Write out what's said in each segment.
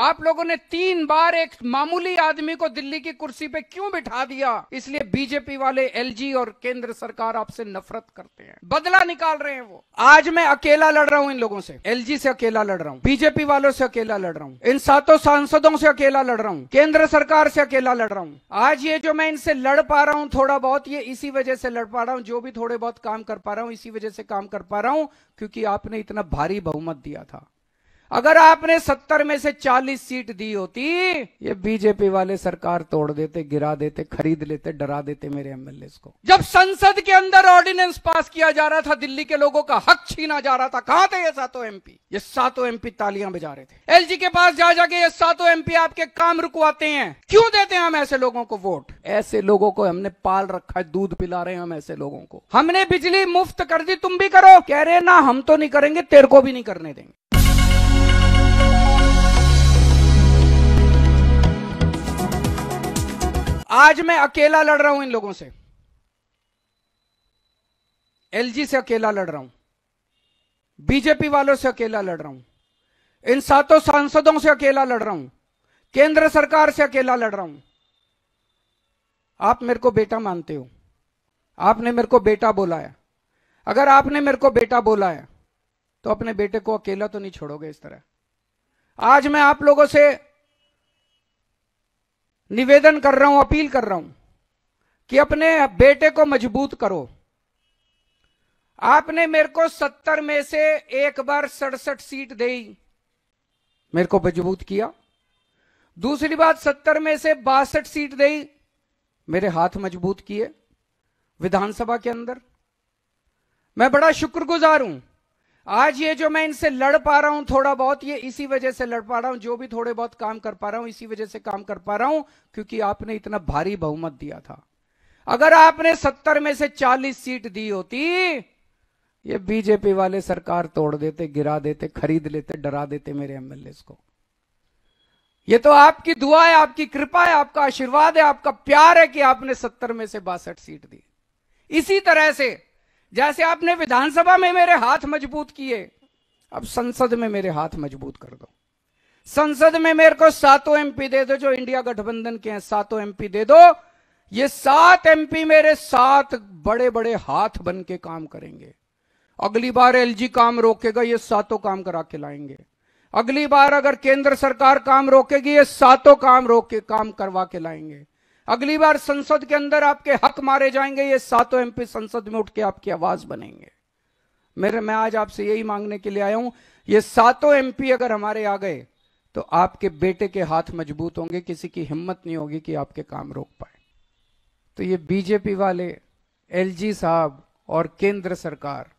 आप लोगों ने तीन बार एक मामूली आदमी को दिल्ली की कुर्सी पे क्यों बिठा दिया इसलिए बीजेपी वाले एलजी और केंद्र सरकार आपसे नफरत करते हैं बदला निकाल रहे हैं वो आज मैं अकेला लड़ रहा हूं इन लोगों से एलजी से अकेला लड़ रहा हूं बीजेपी वालों से अकेला लड़ रहा हूं इन सातों सांसदों से अकेला लड़ रहा हूं केंद्र सरकार से अकेला लड़ रहा हूं आज ये जो मैं इनसे लड़ पा रहा हूं थोड़ा बहुत ये इसी वजह से लड़ पा रहा हूं जो भी थोड़े बहुत काम कर पा रहा हूं इसी वजह से काम कर पा रहा हूं क्योंकि आपने इतना भारी बहुमत दिया था अगर आपने सत्तर में से चालीस सीट दी होती ये बीजेपी वाले सरकार तोड़ देते गिरा देते खरीद लेते डरा देते मेरे एमएलए को जब संसद के अंदर ऑर्डिनेंस पास किया जा रहा था दिल्ली के लोगों का हक छीना जा रहा था कहा थे ये सातों एमपी ये सातों एमपी तालियां बजा रहे थे एलजी के पास जा जाके ये सातों एमपी आपके काम रुकवाते हैं क्यों देते हैं हम ऐसे लोगों को वोट ऐसे लोगों को हमने पाल रखा है दूध पिला रहे हैं हम ऐसे लोगों को हमने बिजली मुफ्त कर दी तुम भी करो कह रहे ना हम तो नहीं करेंगे तेरे को भी नहीं करने देंगे आज मैं अकेला लड़ रहा हूं इन लोगों से एलजी से अकेला लड़ रहा हूं बीजेपी वालों से अकेला लड़ रहा हूं इन सातों सांसदों से अकेला लड़ रहा हूं केंद्र सरकार से अकेला लड़ रहा हूं आप मेरे को बेटा मानते हो आपने मेरे को बेटा बोलाया अगर आपने मेरे को बेटा बोलाया तो अपने बेटे को अकेला तो नहीं छोड़ोगे इस तरह आज मैं आप लोगों से निवेदन कर रहा हूं अपील कर रहा हूं कि अपने बेटे को मजबूत करो आपने मेरे को सत्तर में से एक बार सड़सठ सीट दी मेरे को मजबूत किया दूसरी बात सत्तर में से बासठ सीट दी मेरे हाथ मजबूत किए विधानसभा के अंदर मैं बड़ा शुक्रगुजार हूं आज ये जो मैं इनसे लड़ पा रहा हूं थोड़ा बहुत ये इसी वजह से लड़ पा रहा हूं जो भी थोड़े बहुत काम कर पा रहा हूं इसी वजह से काम कर पा रहा हूं क्योंकि आपने इतना भारी बहुमत दिया था अगर आपने सत्तर में से चालीस सीट दी होती ये बीजेपी वाले सरकार तोड़ देते गिरा देते खरीद लेते डरा देते मेरे एमएलए को ये तो आपकी दुआ है आपकी कृपा है आपका आशीर्वाद है आपका प्यार है कि आपने सत्तर में से बासठ सीट दी इसी तरह से जैसे आपने विधानसभा में मेरे हाथ मजबूत किए अब संसद में मेरे हाथ मजबूत कर दो संसद में मेरे को सातों एमपी दे दो जो इंडिया गठबंधन के हैं सातों एमपी दे दो ये सात एमपी मेरे सात बड़े बड़े हाथ बन के काम करेंगे अगली बार एलजी काम रोकेगा ये सातों काम करा के लाएंगे अगली बार अगर केंद्र सरकार काम रोकेगी ये सातों काम रोक के काम करवा के लाएंगे अगली बार संसद के अंदर आपके हक मारे जाएंगे ये सातों एमपी संसद में उठ के आपकी आवाज बनेंगे मेरे मैं आज आपसे यही मांगने के लिए आया हूं ये सातों एमपी अगर हमारे आ गए तो आपके बेटे के हाथ मजबूत होंगे किसी की हिम्मत नहीं होगी कि आपके काम रोक पाए तो ये बीजेपी वाले एलजी साहब और केंद्र सरकार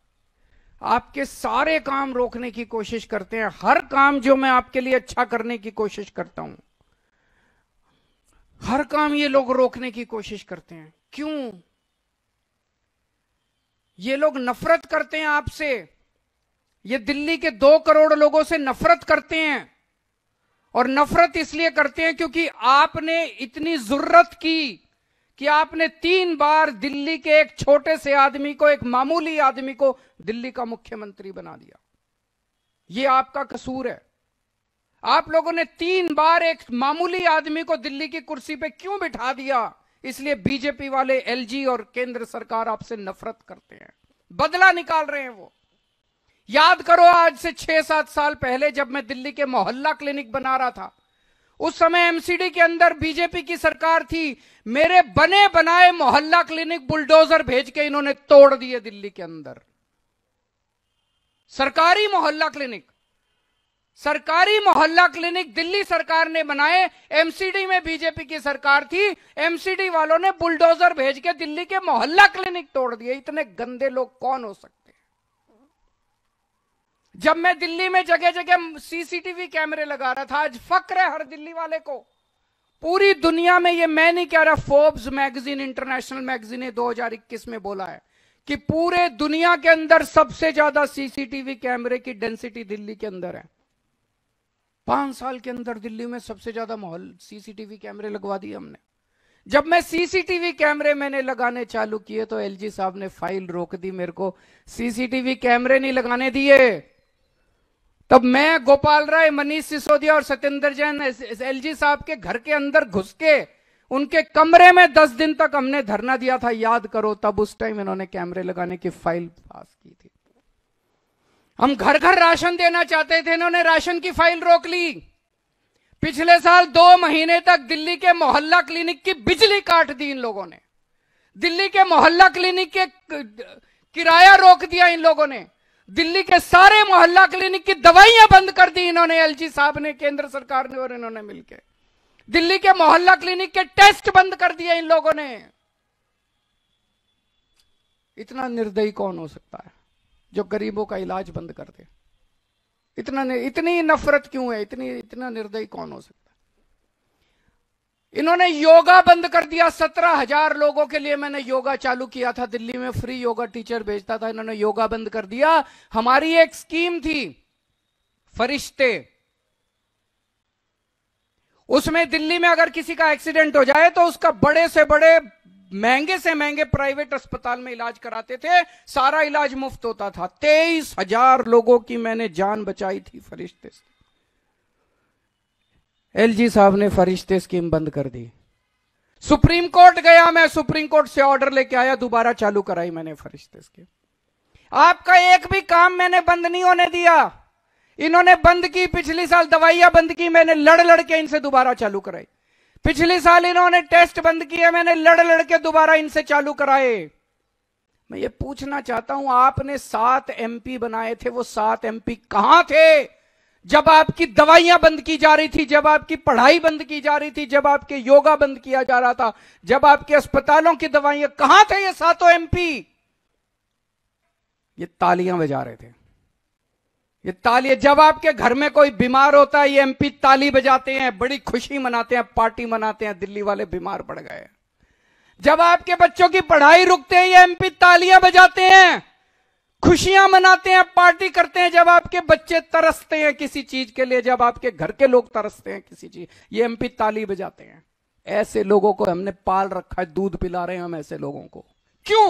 आपके सारे काम रोकने की कोशिश करते हैं हर काम जो मैं आपके लिए अच्छा करने की कोशिश करता हूं हर काम ये लोग रोकने की कोशिश करते हैं क्यों ये लोग नफरत करते हैं आपसे ये दिल्ली के दो करोड़ लोगों से नफरत करते हैं और नफरत इसलिए करते हैं क्योंकि आपने इतनी जरूरत की कि आपने तीन बार दिल्ली के एक छोटे से आदमी को एक मामूली आदमी को दिल्ली का मुख्यमंत्री बना दिया ये आपका कसूर है आप लोगों ने तीन बार एक मामूली आदमी को दिल्ली की कुर्सी पे क्यों बिठा दिया इसलिए बीजेपी वाले एलजी और केंद्र सरकार आपसे नफरत करते हैं बदला निकाल रहे हैं वो याद करो आज से छह सात साल पहले जब मैं दिल्ली के मोहल्ला क्लिनिक बना रहा था उस समय एमसीडी के अंदर बीजेपी की सरकार थी मेरे बने बनाए मोहल्ला क्लिनिक बुलडोजर भेज के इन्होंने तोड़ दिए दिल्ली के अंदर सरकारी मोहल्ला क्लिनिक सरकारी मोहल्ला क्लिनिक दिल्ली सरकार ने बनाए एमसीडी में बीजेपी की सरकार थी एमसीडी वालों ने बुलडोजर भेज के दिल्ली के मोहल्ला क्लिनिक तोड़ दिए इतने गंदे लोग कौन हो सकते जब मैं दिल्ली में जगह जगह सीसीटीवी कैमरे लगा रहा था आज फक्र है हर दिल्ली वाले को पूरी दुनिया में ये मैं नहीं कह रहा फोर्ब्स मैगजीन इंटरनेशनल मैगजीन ने 2021 में बोला है कि पूरे दुनिया के अंदर सबसे ज्यादा सीसीटीवी कैमरे की डेंसिटी दिल्ली के अंदर है पांच साल के अंदर दिल्ली में सबसे ज्यादा माहौल सीसीटीवी कैमरे लगवा दिए हमने जब मैं सीसीटीवी कैमरे मैंने लगाने चालू किए तो एलजी साहब ने फाइल रोक दी मेरे को सीसीटीवी कैमरे नहीं लगाने दिए तब मैं गोपाल राय मनीष सिसोदिया और सत्येंद्र जैन एलजी साहब के घर के अंदर घुस के उनके कमरे में दस दिन तक हमने धरना दिया था याद करो तब उस टाइम इन्होंने कैमरे लगाने की फाइल पास की थी हम घर घर राशन देना चाहते थे इन्होंने राशन की फाइल रोक ली पिछले साल दो महीने तक दिल्ली के मोहल्ला क्लिनिक की बिजली काट दी इन लोगों ने दिल्ली के मोहल्ला क्लिनिक के किराया रोक दिया इन लोगों ने दिल्ली के सारे मोहल्ला क्लिनिक की दवाइयां बंद कर दी इन्होंने एलजी साहब ने केंद्र सरकार ने और इन्होंने मिलकर दिल्ली के मोहल्ला क्लिनिक के टेस्ट बंद कर दिए इन लोगों ने इतना निर्दयी कौन हो सकता है जो गरीबों का इलाज बंद कर दे इतना इतनी नफरत क्यों है इतनी इतना निर्दयी कौन हो सकता इन्होंने योगा बंद कर दिया सत्रह हजार लोगों के लिए मैंने योगा चालू किया था दिल्ली में फ्री योगा टीचर भेजता था इन्होंने योगा बंद कर दिया हमारी एक स्कीम थी फरिश्ते उसमें दिल्ली में अगर किसी का एक्सीडेंट हो जाए तो उसका बड़े से बड़े महंगे से महंगे प्राइवेट अस्पताल में इलाज कराते थे सारा इलाज मुफ्त होता था तेईस हजार लोगों की मैंने जान बचाई थी फरिश्ते से एलजी साहब ने फरिश्ते स्कीम बंद कर दी सुप्रीम कोर्ट गया मैं सुप्रीम कोर्ट से ऑर्डर लेके आया दोबारा चालू कराई मैंने फरिश्ते स्कीम आपका एक भी काम मैंने बंद नहीं होने दिया इन्होंने बंद की पिछली साल दवाइयां बंद की मैंने लड़ लड़ के इनसे दोबारा चालू कराई पिछले साल इन्होंने टेस्ट बंद किए मैंने लड़ लड़ के दोबारा इनसे चालू कराए मैं ये पूछना चाहता हूं आपने सात एमपी बनाए थे वो सात एमपी कहां थे जब आपकी दवाइयां बंद की जा रही थी जब आपकी पढ़ाई बंद की जा रही थी जब आपके योगा बंद किया जा रहा था जब आपके अस्पतालों की दवाइयां कहां थे ये सातों एमपी ये तालियां बजा रहे थे ये ताली जब आपके घर में कोई बीमार होता है ये एमपी ताली बजाते हैं बड़ी खुशी मनाते हैं पार्टी मनाते हैं दिल्ली वाले बीमार पड़ गए जब आपके बच्चों की पढ़ाई रुकते हैं ये एमपी तालियां बजाते हैं खुशियां मनाते हैं पार्टी करते हैं जब आपके बच्चे तरसते हैं किसी चीज के लिए जब आपके घर के लोग तरसते हैं किसी चीज ये एमपी ताली बजाते हैं ऐसे लोगों को हमने पाल रखा है दूध पिला रहे हैं हम ऐसे लोगों को क्यों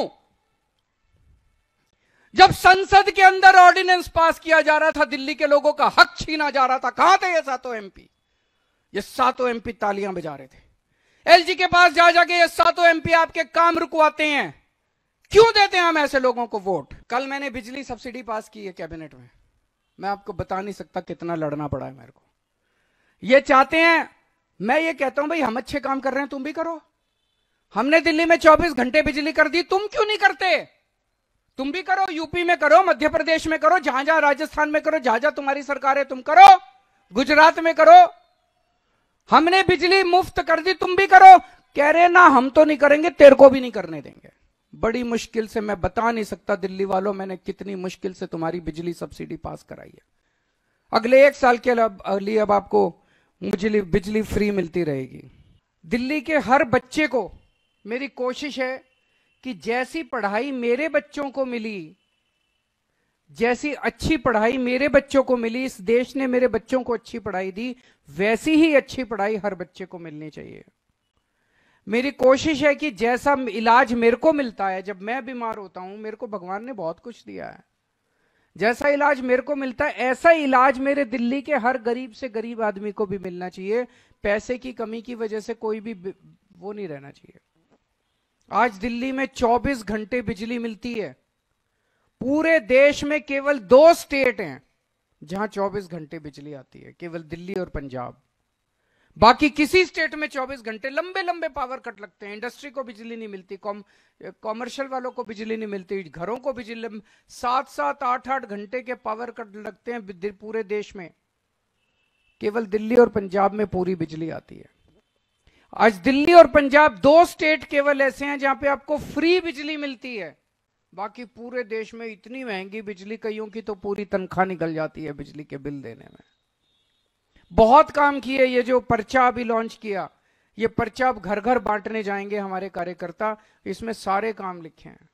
जब संसद के अंदर ऑर्डिनेंस पास किया जा रहा था दिल्ली के लोगों का हक छीना जा रहा था कहां थे ये सातों एमपी ये सातों एमपी तालियां बजा रहे थे एलजी के पास जा जाके ये सातों एमपी आपके काम रुकवाते हैं क्यों देते हैं हम ऐसे लोगों को वोट कल मैंने बिजली सब्सिडी पास की है कैबिनेट में मैं आपको बता नहीं सकता कितना लड़ना पड़ा है मेरे को ये चाहते हैं मैं ये कहता हूं भाई हम अच्छे काम कर रहे हैं तुम भी करो हमने दिल्ली में 24 घंटे बिजली कर दी तुम क्यों नहीं करते तुम भी करो यूपी में करो मध्य प्रदेश में करो जहां जहां राजस्थान में करो जहां जहां तुम्हारी सरकार है तुम करो गुजरात में करो हमने बिजली मुफ्त कर दी तुम भी करो कह रहे ना हम तो नहीं करेंगे तेरे को भी नहीं करने देंगे बड़ी मुश्किल से मैं बता नहीं सकता दिल्ली वालों मैंने कितनी मुश्किल से तुम्हारी बिजली सब्सिडी पास कराई है अगले एक साल के लिए अब आपको बिजली फ्री मिलती रहेगी दिल्ली के हर बच्चे को मेरी कोशिश है कि जैसी पढ़ाई मेरे बच्चों को मिली जैसी अच्छी पढ़ाई मेरे बच्चों को मिली इस देश ने मेरे बच्चों को अच्छी पढ़ाई दी वैसी ही अच्छी पढ़ाई हर बच्चे को मिलनी चाहिए मेरी कोशिश है कि जैसा इलाज मेरे को मिलता है जब मैं बीमार होता हूं मेरे को भगवान ने बहुत कुछ दिया है जैसा इलाज मेरे को मिलता है ऐसा इलाज मेरे दिल्ली के हर गरीब से गरीब आदमी को भी मिलना चाहिए पैसे की कमी की वजह से कोई भी वो नहीं रहना चाहिए आज दिल्ली में 24 घंटे बिजली मिलती है पूरे देश में केवल दो स्टेट हैं जहां 24 घंटे बिजली आती है केवल दिल्ली और पंजाब बाकी किसी स्टेट में 24 घंटे लंबे लंबे पावर कट लगते हैं इंडस्ट्री को बिजली नहीं मिलती कॉम कॉमर्शियल वालों को बिजली नहीं मिलती घरों को बिजली सात सात आठ आठ घंटे के पावर कट लगते हैं पूरे देश में केवल दिल्ली और पंजाब में पूरी बिजली आती है आज दिल्ली और पंजाब दो स्टेट केवल ऐसे हैं जहां पे आपको फ्री बिजली मिलती है बाकी पूरे देश में इतनी महंगी बिजली कईयों की तो पूरी तनख्वाह निकल जाती है बिजली के बिल देने में बहुत काम किए ये जो पर्चा अभी लॉन्च किया ये पर्चा अब घर घर बांटने जाएंगे हमारे कार्यकर्ता इसमें सारे काम लिखे हैं